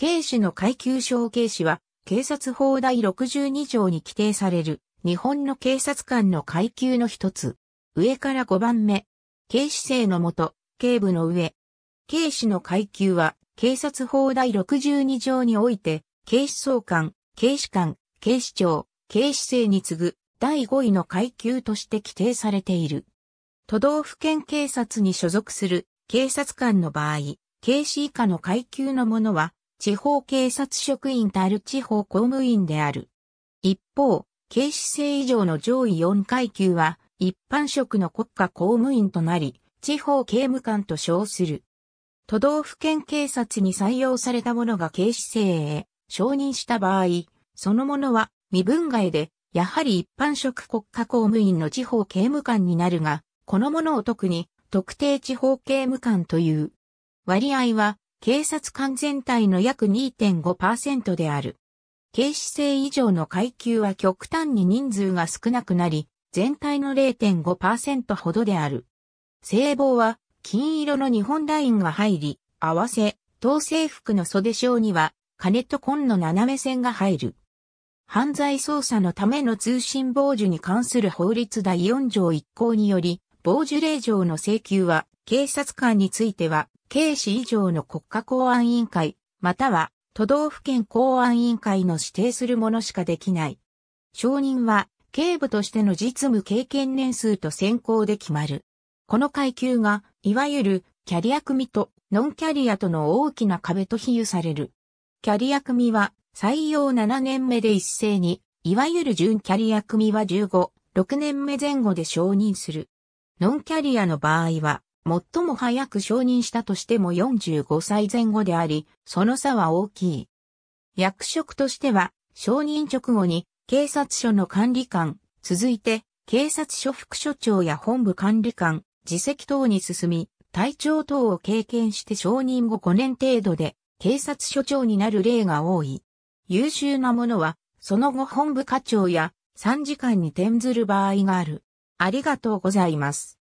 警視の階級証警視は、警察法第62条に規定される、日本の警察官の階級の一つ。上から5番目。警視制のもと、警部の上。警視の階級は、警察法第62条において、警視総監、警視官、警視庁、警視制に次ぐ、第5位の階級として規定されている。都道府県警察に所属する警察官の場合、警視以下の階級のものは、地方警察職員たる地方公務員である。一方、警視正以上の上位4階級は、一般職の国家公務員となり、地方刑務官と称する。都道府県警察に採用された者が警視正へ承認した場合、その者は身分外で、やはり一般職国家公務員の地方刑務官になるが、この者を特に特定地方刑務官という。割合は警察官全体の約2.5%である。警視制以上の階級は極端に人数が少なくなり、全体の0.5%ほどである。聖望は金色の日本ラインが入り、合わせ、統制服の袖章には金と紺の斜め線が入る。犯罪捜査のための通信傍受に関する法律第4条1項により、傍受令状の請求は、警察官については、警視以上の国家公安委員会、または都道府県公安委員会の指定するものしかできない。承認は、警部としての実務経験年数と選考で決まる。この階級が、いわゆる、キャリア組と、ノンキャリアとの大きな壁と比喩される。キャリア組は、採用7年目で一斉に、いわゆる準キャリア組は15、6年目前後で承認する。ノンキャリアの場合は、最も早く承認したとしても45歳前後であり、その差は大きい。役職としては、承認直後に警察署の管理官、続いて警察署副署長や本部管理官、自責等に進み、隊長等を経験して承認後5年程度で警察署長になる例が多い。優秀な者は、その後本部課長や参事官に転ずる場合がある。ありがとうございます。